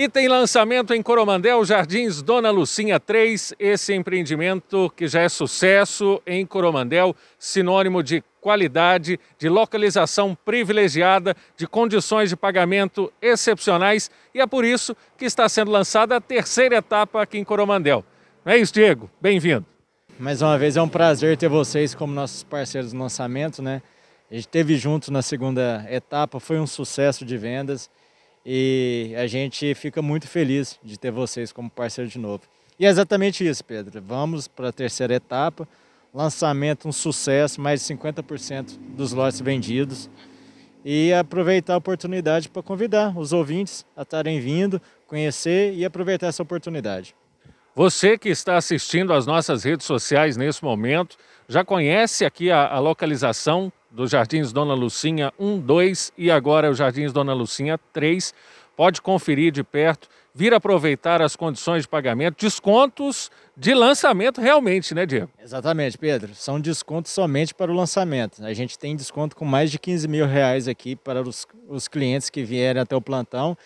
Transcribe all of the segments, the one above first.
E tem lançamento em Coromandel Jardins Dona Lucinha 3, esse empreendimento que já é sucesso em Coromandel, sinônimo de qualidade, de localização privilegiada, de condições de pagamento excepcionais e é por isso que está sendo lançada a terceira etapa aqui em Coromandel. Não é isso, Diego? Bem-vindo. Mais uma vez é um prazer ter vocês como nossos parceiros no lançamento, né? A gente teve junto na segunda etapa, foi um sucesso de vendas. E a gente fica muito feliz de ter vocês como parceiro de novo. E é exatamente isso, Pedro. Vamos para a terceira etapa. Lançamento um sucesso, mais de 50% dos lotes vendidos. E aproveitar a oportunidade para convidar os ouvintes a estarem vindo, conhecer e aproveitar essa oportunidade. Você que está assistindo às nossas redes sociais nesse momento, já conhece aqui a, a localização dos Jardins Dona Lucinha 1, 2 e agora é o Jardins Dona Lucinha 3. Pode conferir de perto, vir aproveitar as condições de pagamento, descontos de lançamento realmente, né, Diego? Exatamente, Pedro. São descontos somente para o lançamento. A gente tem desconto com mais de 15 mil reais aqui para os, os clientes que vierem até o plantão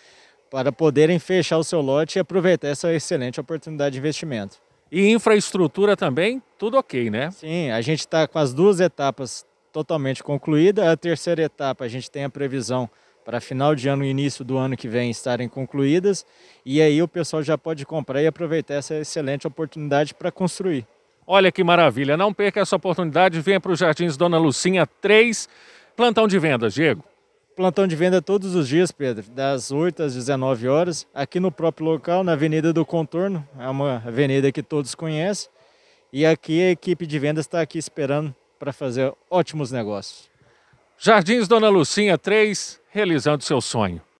para poderem fechar o seu lote e aproveitar essa excelente oportunidade de investimento. E infraestrutura também, tudo ok, né? Sim, a gente está com as duas etapas totalmente concluída. A terceira etapa, a gente tem a previsão para final de ano e início do ano que vem estarem concluídas. E aí o pessoal já pode comprar e aproveitar essa excelente oportunidade para construir. Olha que maravilha! Não perca essa oportunidade, venha para os Jardins Dona Lucinha 3, plantão de vendas, Diego. Plantão de venda todos os dias, Pedro, das 8 às 19 horas, aqui no próprio local, na Avenida do Contorno, é uma avenida que todos conhecem. E aqui a equipe de vendas está aqui esperando para fazer ótimos negócios. Jardins Dona Lucinha 3, realizando seu sonho.